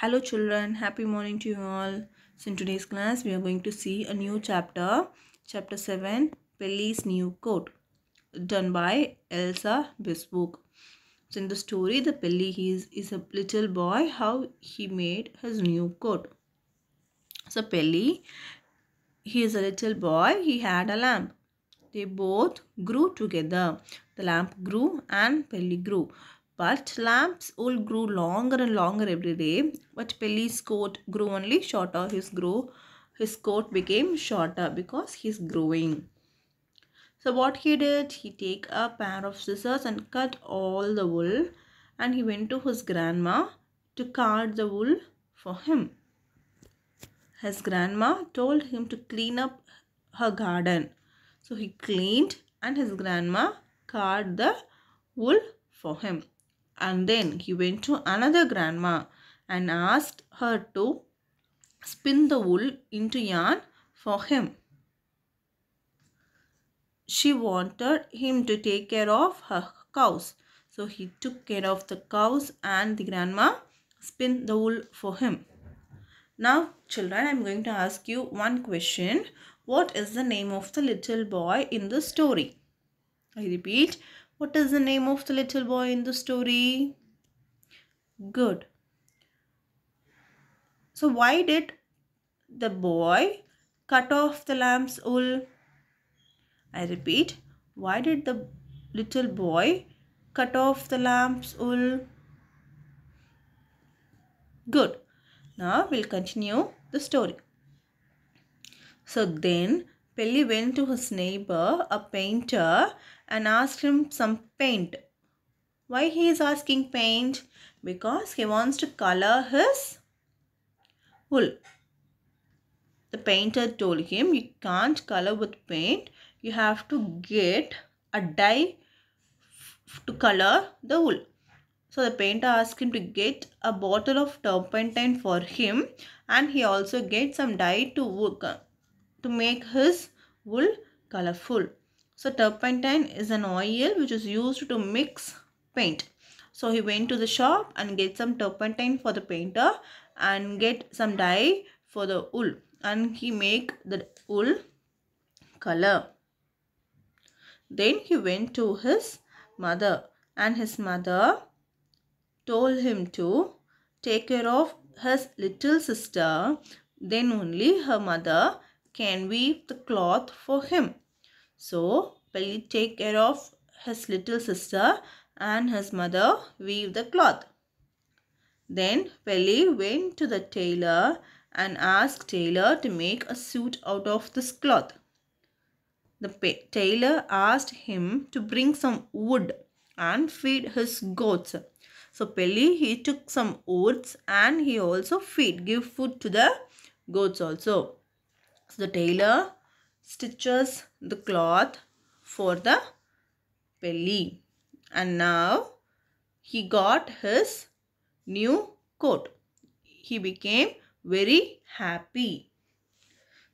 hello children happy morning to you all so in today's class we are going to see a new chapter chapter 7 Pelly's new coat done by Elsa Bisbook so in the story the Pelly he is, is a little boy how he made his new coat so Pelly he is a little boy he had a lamp they both grew together the lamp grew and Pelly grew but Lamb's wool grew longer and longer every day, but Pelly's coat grew only shorter. His, grew, his coat became shorter because he's growing. So what he did, he take a pair of scissors and cut all the wool and he went to his grandma to card the wool for him. His grandma told him to clean up her garden. So he cleaned and his grandma card the wool for him. And then he went to another grandma and asked her to spin the wool into yarn for him. She wanted him to take care of her cows. So he took care of the cows and the grandma spin the wool for him. Now children, I am going to ask you one question. What is the name of the little boy in the story? I repeat, what is the name of the little boy in the story? Good. So why did the boy cut off the lamb's wool? I repeat, why did the little boy cut off the lamb's wool? Good. Now we'll continue the story. So then Pelly went to his neighbor, a painter, and asked him some paint. Why he is asking paint? Because he wants to color his wool. The painter told him you can't color with paint. You have to get a dye to color the wool. So the painter asked him to get a bottle of turpentine for him and he also get some dye to work to make his wool colorful. So turpentine is an oil which is used to mix paint. So he went to the shop and get some turpentine for the painter and get some dye for the wool and he make the wool color. Then he went to his mother and his mother told him to take care of his little sister. Then only her mother can weave the cloth for him. So Pelit take care of his little sister and his mother weave the cloth. Then Peli went to the tailor and asked tailor to make a suit out of this cloth. The tailor asked him to bring some wood and feed his goats. So Peli he took some woods and he also feed give food to the goats also. So the tailor stitches the cloth for the belly and now he got his new coat he became very happy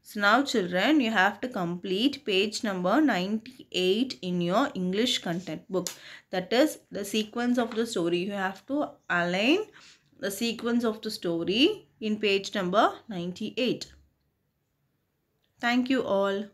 so now children you have to complete page number 98 in your english content book that is the sequence of the story you have to align the sequence of the story in page number 98 Thank you all.